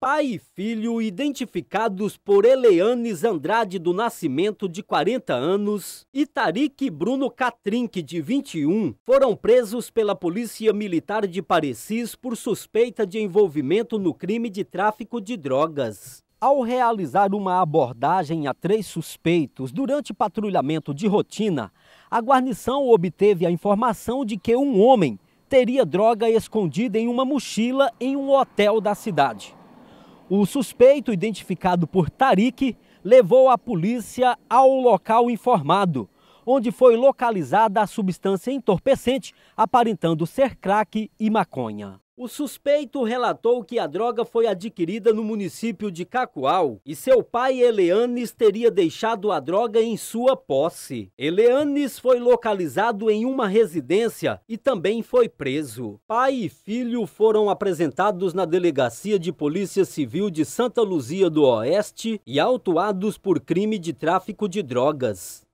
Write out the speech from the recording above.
Pai e filho, identificados por Eleanes Andrade do Nascimento, de 40 anos, e Tarik Bruno Catrinque, de 21, foram presos pela Polícia Militar de Parecis por suspeita de envolvimento no crime de tráfico de drogas. Ao realizar uma abordagem a três suspeitos durante patrulhamento de rotina, a guarnição obteve a informação de que um homem teria droga escondida em uma mochila em um hotel da cidade. O suspeito, identificado por Tariq, levou a polícia ao local informado, onde foi localizada a substância entorpecente, aparentando ser crack e maconha. O suspeito relatou que a droga foi adquirida no município de Cacoal e seu pai Eleanes teria deixado a droga em sua posse. Eleanes foi localizado em uma residência e também foi preso. Pai e filho foram apresentados na delegacia de Polícia Civil de Santa Luzia do Oeste e autuados por crime de tráfico de drogas.